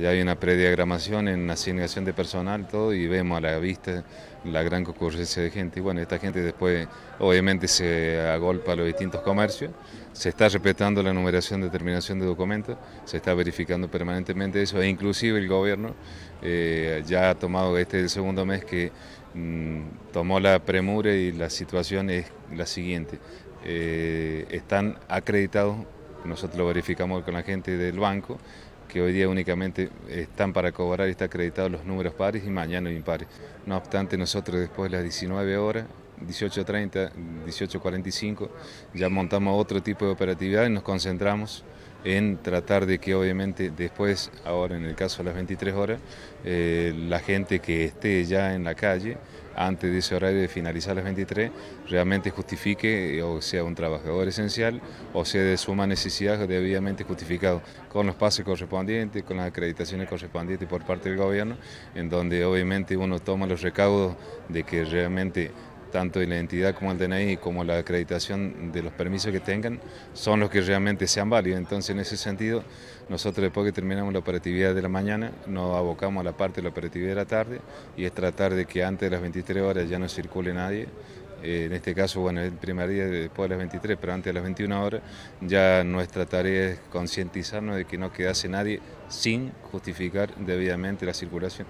Ya hay una prediagramación en asignación de personal, todo, y vemos a la vista la gran concurrencia de gente. Y bueno, esta gente después, obviamente, se agolpa a los distintos comercios. Se está respetando la numeración de terminación de documentos, se está verificando permanentemente eso, e inclusive el gobierno eh, ya ha tomado este el segundo mes que mm, tomó la premura y la situación es la siguiente. Eh, están acreditados, nosotros lo verificamos con la gente del banco, que hoy día únicamente están para cobrar y están acreditados los números pares y mañana impares. No obstante, nosotros después de las 19 horas 18.30, 18.45, ya montamos otro tipo de operatividad y nos concentramos en tratar de que obviamente después, ahora en el caso de las 23 horas, eh, la gente que esté ya en la calle, antes de ese horario de finalizar las 23, realmente justifique eh, o sea un trabajador esencial o sea de suma necesidad debidamente justificado, con los pases correspondientes, con las acreditaciones correspondientes por parte del gobierno, en donde obviamente uno toma los recaudos de que realmente tanto en la identidad como el DNI, como la acreditación de los permisos que tengan, son los que realmente sean válidos. Entonces, en ese sentido, nosotros después que terminamos la operatividad de la mañana, nos abocamos a la parte de la operatividad de la tarde y es tratar de que antes de las 23 horas ya no circule nadie. Eh, en este caso, bueno, el primer día después de las 23, pero antes de las 21 horas, ya nuestra tarea es concientizarnos de que no quedase nadie sin justificar debidamente la circulación.